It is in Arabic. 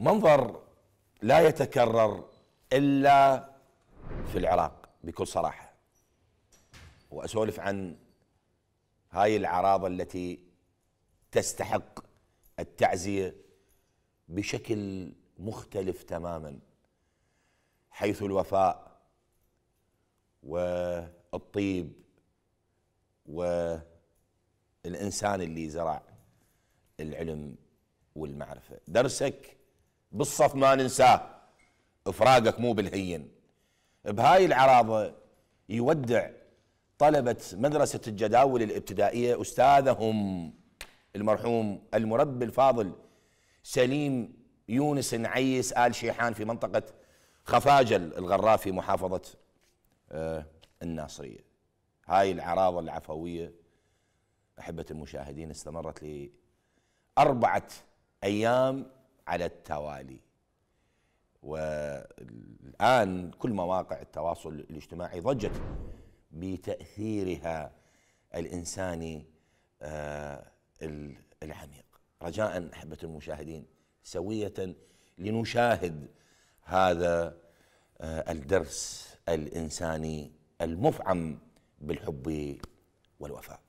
منظر لا يتكرر الا في العراق بكل صراحه واسولف عن هاي العراضه التي تستحق التعزيه بشكل مختلف تماما حيث الوفاء والطيب والانسان اللي زرع العلم والمعرفه درسك بالصف ما ننساه فراقك مو بالهين بهاي العراضة يودع طلبة مدرسة الجداول الابتدائية أستاذهم المرحوم المربي الفاضل سليم يونس نعيس آل شيحان في منطقة خفاجل في محافظة آه، الناصرية هاي العراضة العفوية أحبة المشاهدين استمرت لأربعة أيام على التوالي والآن كل مواقع التواصل الاجتماعي ضجت بتأثيرها الإنساني آه، العميق رجاء أحبة المشاهدين سوية لنشاهد هذا آه، الدرس الإنساني المفعم بالحب والوفاء